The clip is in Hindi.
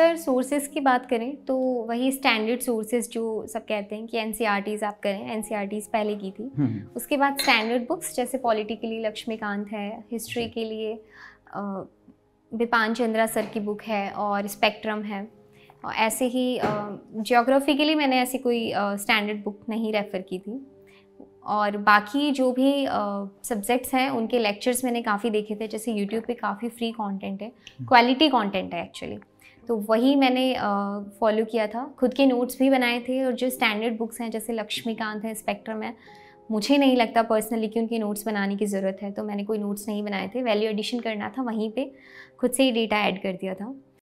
सर सोर्सेज की बात करें तो वही स्टैंडर्ड सोर्सेज जो सब कहते हैं कि एन e आप करें एन e पहले की थी हम्म, हम्म। उसके बाद स्टैंडर्ड बुक्स जैसे पॉलिटिकली लक्ष्मीकांत है हिस्ट्री के लिए विपान चंद्रा सर की बुक है और स्पेक्ट्रम है और ऐसे ही जोग्राफ़ी के लिए मैंने ऐसी कोई स्टैंडर्ड बुक नहीं रेफ़र की थी और बाकी जो भी सब्जेक्ट्स हैं उनके लेक्चर्स मैंने काफ़ी देखे थे जैसे यूट्यूब पे काफ़ी फ्री कंटेंट है क्वालिटी हम्म। कंटेंट है एक्चुअली तो वही मैंने फॉलो किया था खुद के नोट्स भी बनाए थे और जो स्टैंडर्ड बुक्स हैं जैसे लक्ष्मीकांत है स्पेक्ट्रम है मुझे नहीं लगता पर्सनली कि उनके नोट्स बनाने की ज़रूरत है तो मैंने कोई नोट्स नहीं बनाए थे वैल्यू एडिशन करना था वहीं पे खुद से ही डेटा ऐड कर दिया था